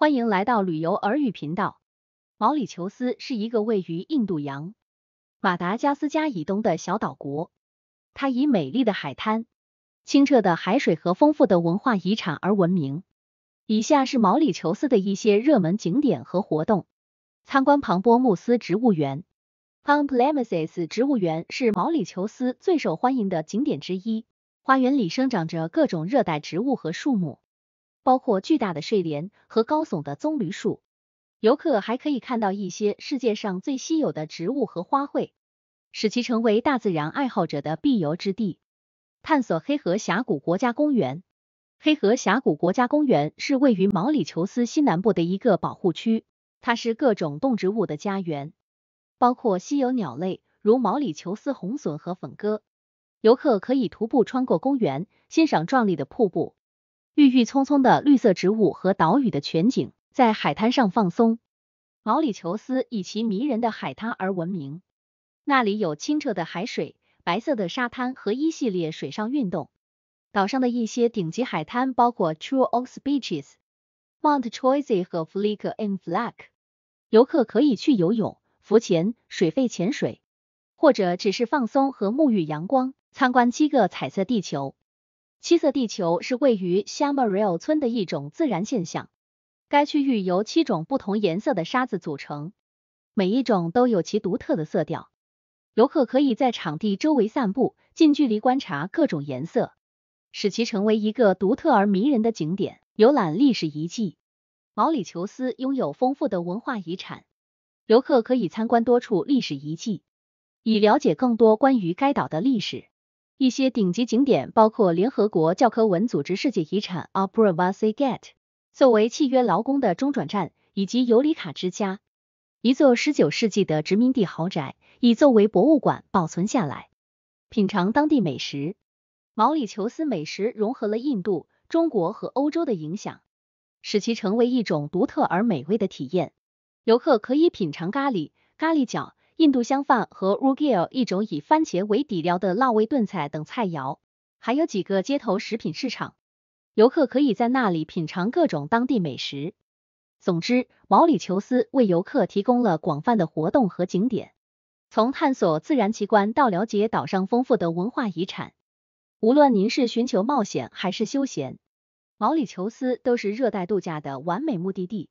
欢迎来到旅游耳语频道。毛里求斯是一个位于印度洋、马达加斯加以东的小岛国，它以美丽的海滩、清澈的海水和丰富的文化遗产而闻名。以下是毛里求斯的一些热门景点和活动：参观庞波穆斯植物园 p a m p l e m e u s s e 植物园）是毛里求斯最受欢迎的景点之一，花园里生长着各种热带植物和树木。包括巨大的睡莲和高耸的棕榈树，游客还可以看到一些世界上最稀有的植物和花卉，使其成为大自然爱好者的必游之地。探索黑河峡谷国家公园，黑河峡谷国家公园是位于毛里求斯西南部的一个保护区，它是各种动植物的家园，包括稀有鸟类如毛里求斯红隼和粉鸽。游客可以徒步穿过公园，欣赏壮丽的瀑布。郁郁葱葱的绿色植物和岛屿的全景，在海滩上放松。毛里求斯以其迷人的海滩而闻名，那里有清澈的海水、白色的沙滩和一系列水上运动。岛上的一些顶级海滩包括 True o a k s Beaches、Mont u Choisy 和 Flic i n Flac。游客可以去游泳、浮潜、水肺潜水，或者只是放松和沐浴阳光，参观七个彩色地球。七色地球是位于 s a m r e l 村的一种自然现象。该区域由七种不同颜色的沙子组成，每一种都有其独特的色调。游客可以在场地周围散步，近距离观察各种颜色，使其成为一个独特而迷人的景点。游览历史遗迹，毛里求斯拥有丰富的文化遗产，游客可以参观多处历史遗迹，以了解更多关于该岛的历史。一些顶级景点包括联合国教科文组织世界遗产 Opera v a s i g a e t e 作为契约劳工的中转站，以及尤里卡之家，一座十九世纪的殖民地豪宅，已作为博物馆保存下来。品尝当地美食，毛里求斯美食融合了印度、中国和欧洲的影响，使其成为一种独特而美味的体验。游客可以品尝咖喱、咖喱角、印度香饭和 r u g a l 一种以番茄为底料的辣味炖菜等菜肴，还有几个街头食品市场，游客可以在那里品尝各种当地美食。总之，毛里求斯为游客提供了广泛的活动和景点，从探索自然奇观到了解岛上丰富的文化遗产。无论您是寻求冒险还是休闲，毛里求斯都是热带度假的完美目的地。